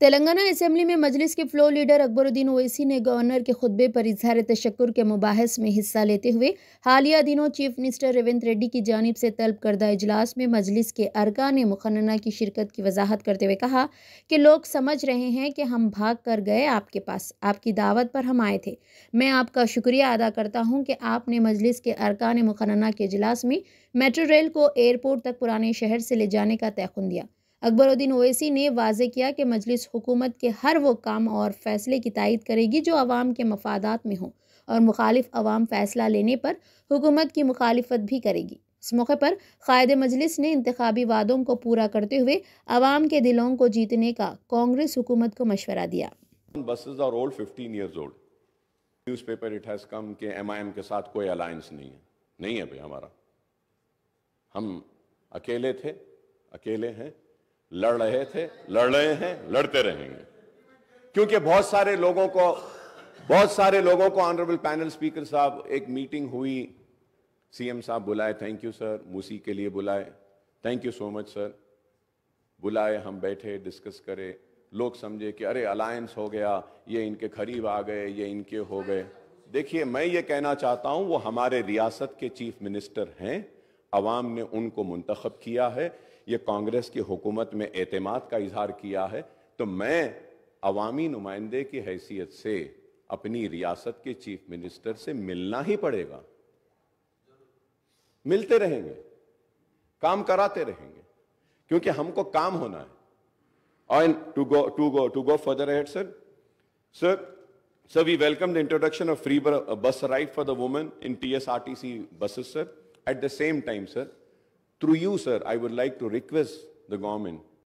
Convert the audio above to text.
Telangana assembly में मजलिस के flow leader Akbaruddin Owaisi ने गवर्नर के खुतबे पर इजहार तशक्र के मुबास में हिस्सा लेते हुए हालिया दिनों चीफ मिनिस्टर रेवंत रेड्डी की जानब से तलब करदा इजलास में मजलिस के अरकान मुखनना की शिरकत की वजाहत करते हुए कहा कि लोग समझ रहे हैं कि हम भाग कर गए आपके पास आपकी दावत पर हम आए थे मैं आपका शुक्रिया अदा करता हूँ कि आपने मजलिस के अरकान मुखनना के अजलास में मेट्रो रेल को एयरपोर्ट तक पुराने शहर से ले जाने का तयखन दिया अकबरुद्दीन ओवैसी ने वाजे किया कि मजलिस हुकूमत के हर वो काम और फैसले की तायद करेगी जो आवाम के मफादात में हों और मुखालिफ आवाम फैसला लेने पर हुकूमत की मुखालफत भी करेगी इस मौके पर कायद मजलिस ने इंतबी वादों को पूरा करते हुए आवाम के दिलों को जीतने का कांग्रेस हुकूमत को मशवरा दिया buses are old fifteen years old newspaper it has come K M I am के साथ कोई अलायंस नहीं है नहीं है भाई हमारा हम अकेले थे अकेले हैं लड़ रहे थे लड़ रहे हैं लड़ते रहेंगे क्योंकि बहुत सारे लोगों को बहुत सारे लोगों को ऑनरेबल पैनल स्पीकर साहब एक मीटिंग हुई सीएम साहब बुलाए थैंक यू सर मुसी के लिए बुलाए thank you so much sir बुलाए हम बैठे डिस्कस करें लोग समझे कि अरे अलायंस हो गया ये इनके करीब आ गए ये इनके हो गए देखिए मैं ये कहना चाहता हूं वो हमारे रियासत के चीफ मिनिस्टर हैं अवाम ने उनको मुंतखब किया है ये कांग्रेस की हुकूमत में एतमाद का इजहार किया है तो मैं अवामी नुमाइंदे की हैसियत से अपनी रियासत के चीफ मिनिस्टर से मिलना ही पड़ेगा मिलते रहेंगे काम कराते रहेंगे क्योंकि हमको काम होना है to go to go to go further head sir sir sir we welcome the introduction of free bus ride for the women in T S R T C buses sir at the same time sir Through you, sir, I would like to request the government